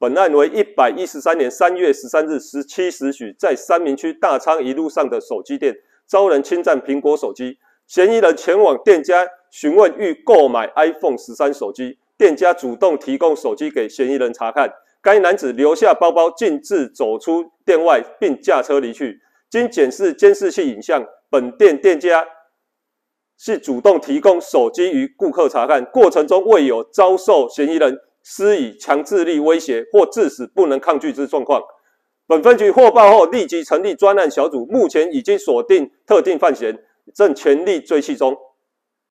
本案为一百一十三年三月十三日十七时许，在三明区大昌一路上的手机店遭人侵占苹果手机。嫌疑人前往店家询问欲购买 iPhone 十三手机，店家主动提供手机给嫌疑人查看。该男子留下包包，径自走出店外，并驾车离去。经检视监视器影像，本店店家是主动提供手机与顾客查看，过程中未有遭受嫌疑人。施以强制力威胁或致使不能抗拒之状况，本分局获报后立即成立专案小组，目前已经锁定特定犯嫌，正全力追缉中。